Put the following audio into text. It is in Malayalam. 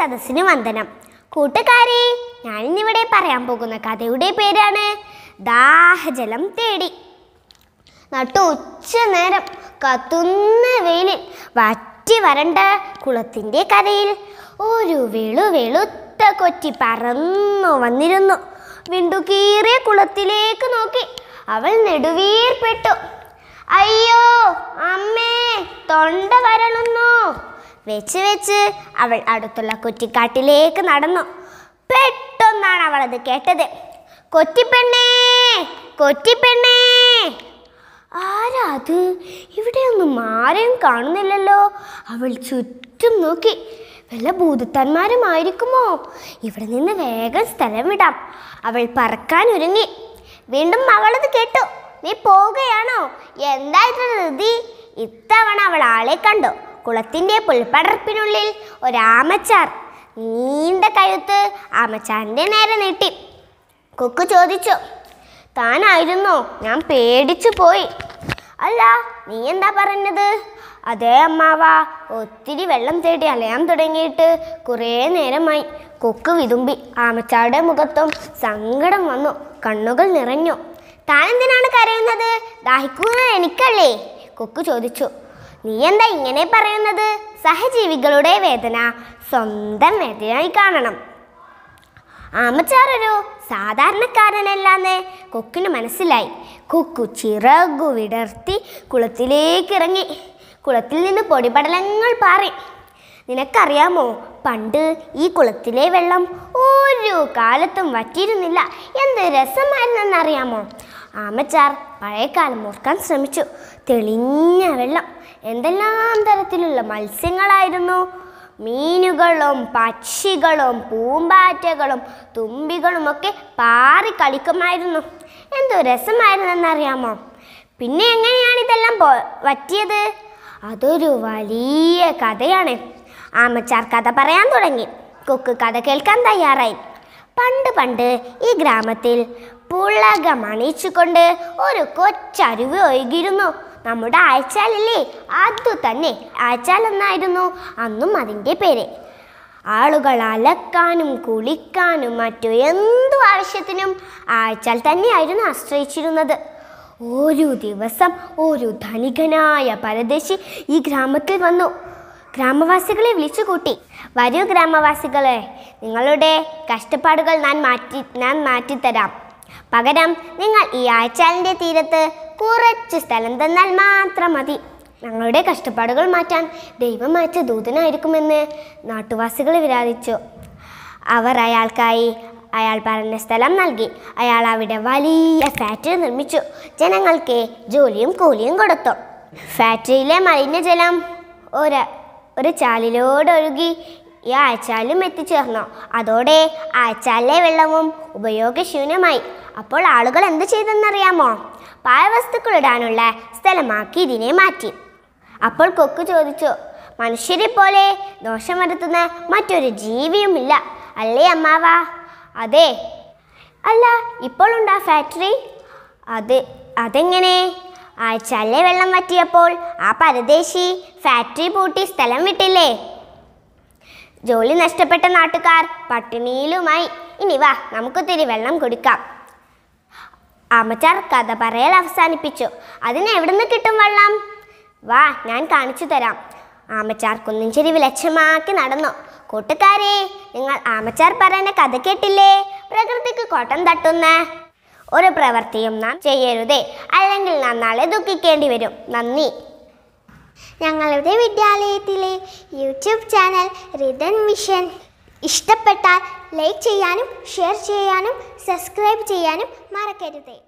സദസ്സിന് വന്ദനം കൂട്ടുകാരെ ഞാനിന്നിവിടെ പറയാൻ പോകുന്ന കഥയുടെ പേരാണ് ദാഹജലം തേടി നട്ടു ഉച്ച നേരം കത്തുന്ന വെയിലിൽ വറ്റി വരണ്ട കുളത്തിൻ്റെ കഥയിൽ ഒരു വെളു വെളുത്ത കൊറ്റി പറന്നു വന്നിരുന്നു വിണ്ടുകീറിയ കുളത്തിലേക്ക് നോക്കി അവൾ നെടുവീർപ്പെട്ടു അയ്യോ അമ്മേ തൊണ്ട വരണുന്നു വെച്ച് വെച്ച് അവൾ അടുത്തുള്ള കുറ്റിക്കാട്ടിലേക്ക് നടന്നു പെട്ടെന്നാണ് അവൾ അത് കേട്ടത് കൊറ്റിപ്പെണ്ണേ കൊറ്റിപ്പെണ്ണേ ആരാ അത് ഇവിടെയൊന്നും ആരെയും കാണുന്നില്ലല്ലോ അവൾ ചുറ്റും നോക്കി വല്ല ഭൂതത്തന്മാരുമായിരിക്കുമോ ഇവിടെ നിന്ന് വേഗം സ്ഥലം വിടാം അവൾ പറക്കാൻ ഒരുങ്ങി വീണ്ടും അവളത് കേട്ടു നീ പോവുകയാണോ എന്തായിട്ടുള്ള ഇത്തവണ അവൾ ആളെ കണ്ടു കുളത്തിൻ്റെ പുൽപ്പടർപ്പിനുള്ളിൽ ഒരാമച്ചാർ നീണ്ട കഴുത്ത് ആമച്ചാറിൻ്റെ നേരെ നീട്ടി കൊക്ക് ചോദിച്ചു താനായിരുന്നോ ഞാൻ പേടിച്ചു പോയി അല്ല നീ എന്താ പറഞ്ഞത് അതേ അമ്മാവ ഒത്തിരി വെള്ളം തേടി അലയാൻ തുടങ്ങിയിട്ട് കുറേ നേരമായി കൊക്ക് വിതുമ്പി ആമച്ചാടെ മുഖത്തും സങ്കടം വന്നു കണ്ണുകൾ നിറഞ്ഞു താനെന്തിനാണ് കരയുന്നത് ദാഹിക്കുന്നത് എനിക്കല്ലേ കൊക്ക് ചോദിച്ചു നീ എന്താ ഇങ്ങനെ പറയുന്നത് സഹജീവികളുടെ വേദന സ്വന്തം വേദനയായി കാണണം ആമച്ചാറൊരു സാധാരണക്കാരനല്ലാന്ന് കൊക്കിന് മനസ്സിലായി കൊക്കു ചിറകു വിടർത്തി കുളത്തിലേക്ക് ഇറങ്ങി കുളത്തിൽ നിന്ന് പൊടിപടലങ്ങൾ പാറി നിനക്കറിയാമോ പണ്ട് ഈ കുളത്തിലെ വെള്ളം ഒരു കാലത്തും വറ്റിയിരുന്നില്ല എന്ത് രസമായിരുന്നെന്നറിയാമോ ആമച്ചാർ പഴയകാലം ഓർക്കാൻ ശ്രമിച്ചു തെളിഞ്ഞ വെള്ളം എന്തെല്ലാം തരത്തിലുള്ള മത്സ്യങ്ങളായിരുന്നു മീനുകളും പക്ഷികളും പൂമ്പാറ്റകളും തുമ്പികളും ഒക്കെ പാറി കളിക്കുമായിരുന്നു എന്തോ എന്നറിയാമോ പിന്നെ എങ്ങനെയാണ് ഇതെല്ലാം പോ പറ്റിയത് അതൊരു വലിയ കഥയാണ് ആമച്ചാർ കഥ പറയാൻ തുടങ്ങി കൊക്ക് കഥ കേൾക്കാൻ തയ്യാറായി പണ്ട് പണ്ട് ഈ ഗ്രാമത്തിൽ പുളകം അണിയിച്ചുകൊണ്ട് ഒരു കൊച്ചരുവ് ഒഴുകിയിരുന്നു നമ്മുടെ ആഴ്ചാലല്ലേ അതു തന്നെ ആഴ്ചാൽ എന്നായിരുന്നു അന്നും അതിൻ്റെ പേര് ആളുകൾ അലക്കാനും കുളിക്കാനും മറ്റു എന്തു ആവശ്യത്തിനും ആഴ്ചാൽ തന്നെയായിരുന്നു ആശ്രയിച്ചിരുന്നത് ഒരു ദിവസം ഒരു ധനികനായ പരദേശി ഈ ഗ്രാമത്തിൽ വന്നു ഗ്രാമവാസികളെ വിളിച്ചു കൂട്ടി വരൂ ഗ്രാമവാസികളെ നിങ്ങളുടെ കഷ്ടപ്പാടുകൾ ഞാൻ മാറ്റി ഞാൻ മാറ്റിത്തരാം പകരം നിങ്ങൾ ഈ ആഴ്ചാലിൻ്റെ തീരത്ത് കുറച്ച് സ്ഥലം തന്നാൽ മാത്രം മതി ഞങ്ങളുടെ കഷ്ടപ്പാടുകൾ മാറ്റാൻ ദൈവം അയച്ച ദൂതനായിരിക്കുമെന്ന് നാട്ടുവാസികൾ വിരാതിച്ചു അവർ അയാൾക്കായി അയാൾ പറഞ്ഞ സ്ഥലം നൽകി അയാൾ അവിടെ വലിയ ഫാക്ടറി നിർമ്മിച്ചു ജനങ്ങൾക്ക് ജോലിയും കൂലിയും കൊടുത്തു ഫാക്ടറിയിലെ മലിനജലം ഒരു ഒരു ചാലിലോടൊഴുകി ഈ ആഴ്ചാലും എത്തിച്ചേർന്നു അതോടെ ആഴ്ചാലിലെ വെള്ളവും ഉപയോഗശൂന്യമായി അപ്പോൾ ആളുകൾ എന്ത് ചെയ്തെന്നറിയാമോ വസ്തുക്കൾ ഇടാനുള്ള സ്ഥലമാക്കി ഇതിനെ മാറ്റി അപ്പോൾ കൊക്ക് ചോദിച്ചു മനുഷ്യരെ പോലെ ദോഷം വരുത്തുന്ന മറ്റൊരു ജീവിയുമില്ല അല്ലേ അമ്മാവ അതെ അല്ല ഇപ്പോൾ ഉണ്ടാ ഫാക്ടറി അത് അതെങ്ങനെ ആഴ്ചാലിലെ വെള്ളം വറ്റിയപ്പോൾ ആ പരദേശി ഫാക്ടറി പൂട്ടി സ്ഥലം വിട്ടില്ലേ ജോലി നഷ്ടപ്പെട്ട നാട്ടുകാർ പട്ടിണിയിലുമായി ഇനി വാ നമുക്കൊത്തിരി വെള്ളം കുടിക്കാം ആമച്ചാർ കഥ പറയൽ അവസാനിപ്പിച്ചു അതിന് എവിടുന്ന് കിട്ടും വെള്ളം വാ ഞാൻ കാണിച്ചു തരാം ആമച്ചാർ കുന്നിൻചെരി ലക്ഷ്യമാക്കി നടന്നു കൂട്ടുകാരെ നിങ്ങൾ ആമച്ചാർ പറയുന്ന കഥ കേട്ടില്ലേ പ്രകൃതിക്ക് കോട്ടം തട്ടുന്ന ഒരു പ്രവൃത്തിയും നാം ചെയ്യരുതേ അല്ലെങ്കിൽ നാം നാളെ ദുഃഖിക്കേണ്ടി വരും നന്ദി ഞങ്ങളുടെ വിദ്യാലയത്തിലെ യൂട്യൂബ് ചാനൽ റിതൻ മിഷൻ ഇഷ്ടപ്പെട്ടാൽ ലൈക്ക് ചെയ്യാനും ഷെയർ ചെയ്യാനും സബ്സ്ക്രൈബ് ചെയ്യാനും മറക്കരുതേ